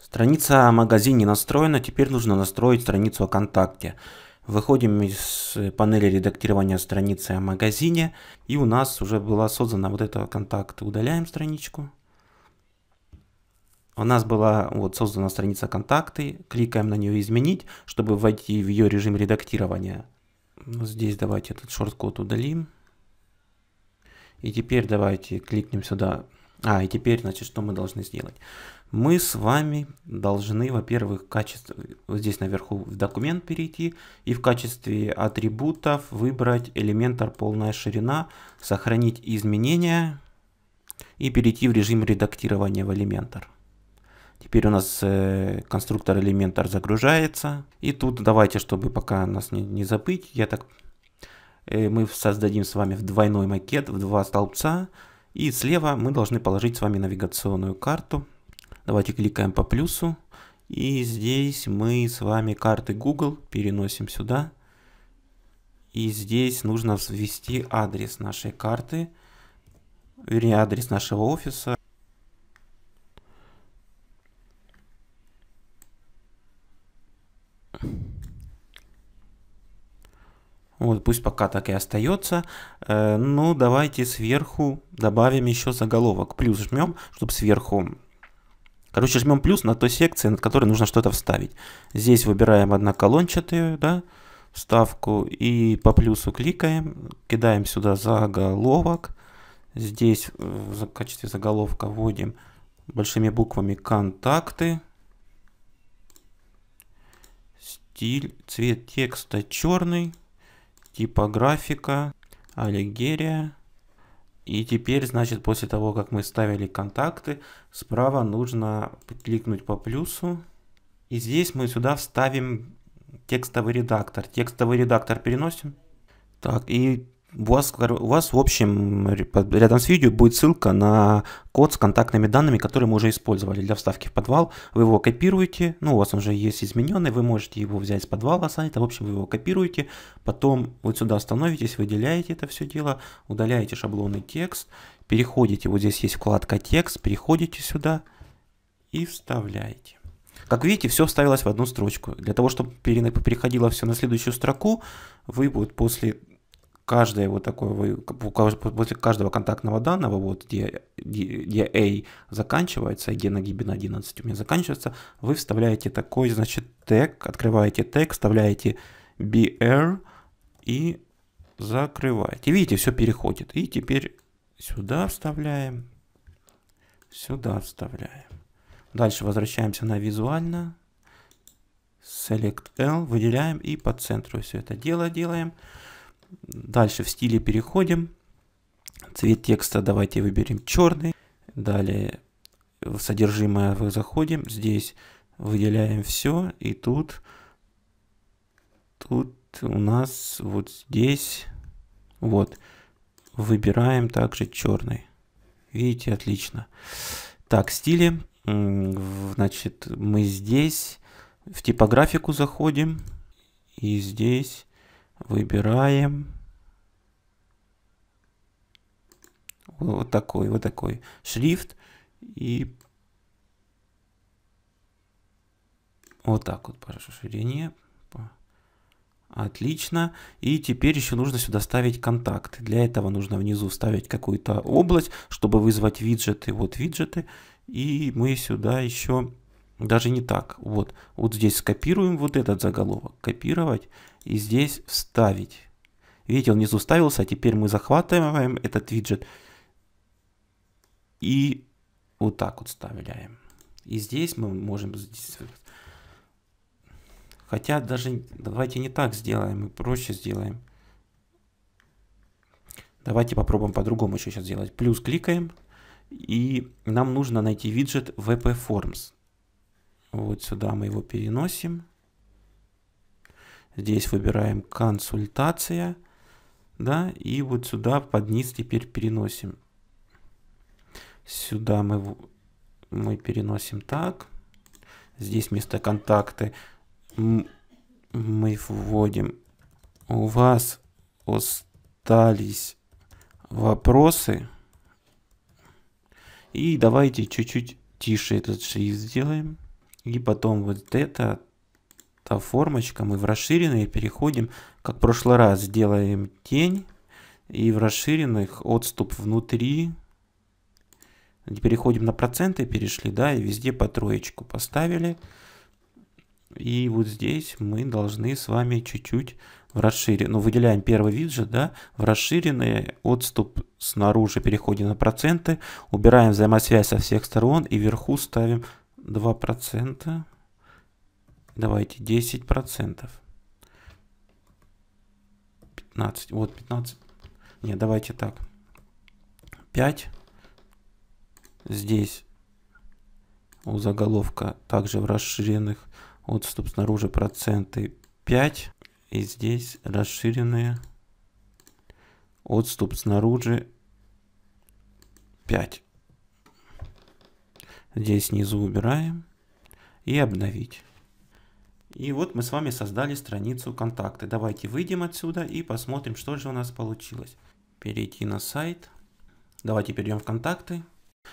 Страница о магазине настроена, теперь нужно настроить страницу о контакте. Выходим из панели редактирования страницы о магазине, и у нас уже была создана вот эта контакт. Удаляем страничку. У нас была вот создана страница контакты, кликаем на нее изменить, чтобы войти в ее режим редактирования. Ну, здесь давайте этот шорт-код удалим. И теперь давайте кликнем сюда а, и теперь, значит, что мы должны сделать? Мы с вами должны, во-первых, качество, вот здесь наверху в документ перейти, и в качестве атрибутов выбрать элементар полная ширина, сохранить изменения и перейти в режим редактирования в элементар. Теперь у нас э, конструктор элементар загружается. И тут давайте, чтобы пока нас не, не забыть, я так, э, мы создадим с вами в двойной макет, в два столбца. И слева мы должны положить с вами навигационную карту. Давайте кликаем по плюсу. И здесь мы с вами карты Google переносим сюда. И здесь нужно ввести адрес нашей карты, вернее адрес нашего офиса. Thank you. Вот, пусть пока так и остается. Э, ну, давайте сверху добавим еще заголовок. Плюс жмем, чтобы сверху... Короче, жмем плюс на той секции, над которой нужно что-то вставить. Здесь выбираем одноколончатую, да, вставку. И по плюсу кликаем, кидаем сюда заголовок. Здесь в качестве заголовка вводим большими буквами «Контакты». Стиль, цвет текста черный типографика, аллегерия. И теперь, значит, после того, как мы ставили контакты, справа нужно кликнуть по плюсу. И здесь мы сюда вставим текстовый редактор. Текстовый редактор переносим. Так, и у вас, у вас в общем рядом с видео будет ссылка на код с контактными данными, которые мы уже использовали для вставки в подвал. Вы его копируете, ну у вас он уже есть измененный, вы можете его взять с подвала сайта, в общем вы его копируете, потом вот сюда остановитесь, выделяете это все дело, удаляете шаблонный текст, переходите, вот здесь есть вкладка текст, переходите сюда и вставляете. Как видите, все вставилось в одну строчку. Для того, чтобы переходило все на следующую строку, вы вот после каждое вот такое, после каждого контактного данного, вот где, где A заканчивается, а где нагибина 11 у меня заканчивается, вы вставляете такой, значит, тег, открываете тег, вставляете br и закрываете. Видите, все переходит. И теперь сюда вставляем, сюда вставляем. Дальше возвращаемся на визуально. Select L, выделяем и по центру все это дело делаем. Дальше в стиле переходим. Цвет текста давайте выберем черный. Далее в содержимое вы заходим. Здесь выделяем все. И тут, тут у нас вот здесь, вот, выбираем также черный. Видите, отлично. Так, стили. Значит, мы здесь в типографику заходим. И здесь Выбираем. Вот такой, вот такой шрифт. И вот так вот по расширению. Отлично. И теперь еще нужно сюда ставить контакты. Для этого нужно внизу ставить какую-то область, чтобы вызвать виджеты. Вот виджеты. И мы сюда еще даже не так. Вот, вот здесь скопируем вот этот заголовок, копировать и здесь вставить. Видите, он внизу вставился, а теперь мы захватываем этот виджет и вот так вот вставляем. И здесь мы можем... Здесь... Хотя даже давайте не так сделаем, мы проще сделаем. Давайте попробуем по-другому еще сейчас сделать. Плюс кликаем, и нам нужно найти виджет VP Forms. Вот сюда мы его переносим. Здесь выбираем консультация. Да, и вот сюда под низ теперь переносим. Сюда мы, мы переносим так. Здесь вместо контакты мы вводим. У вас остались вопросы. И давайте чуть-чуть тише этот шрифт сделаем. И потом вот эта та формочка, мы в расширенные переходим, как в прошлый раз, делаем тень. И в расширенных отступ внутри. Переходим на проценты, перешли, да, и везде по троечку поставили. И вот здесь мы должны с вами чуть-чуть в расширенные, ну, выделяем первый виджет, да, в расширенные, отступ снаружи переходим на проценты, убираем взаимосвязь со всех сторон и вверху ставим 2%. Давайте 10%. 15. Вот 15. Не, давайте так. 5. Здесь у заголовка также в расширенных отступ снаружи проценты 5. И здесь расширенные отступ снаружи 5. Здесь снизу убираем и обновить. И вот мы с вами создали страницу контакты. Давайте выйдем отсюда и посмотрим, что же у нас получилось. Перейти на сайт. Давайте перейдем в контакты.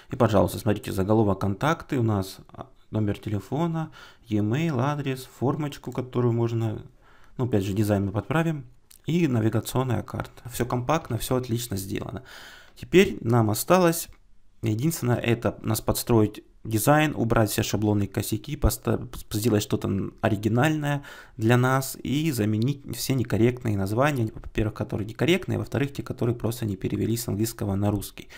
И, пожалуйста, смотрите, заголовок контакты у нас а, номер телефона, e-mail, адрес, формочку, которую можно, ну, опять же, дизайн мы подправим, и навигационная карта. Все компактно, все отлично сделано. Теперь нам осталось Единственное, это нас подстроить дизайн, убрать все шаблонные косяки, сделать что-то оригинальное для нас и заменить все некорректные названия, во-первых, которые некорректные, во-вторых, те, которые просто не перевелись с английского на русский.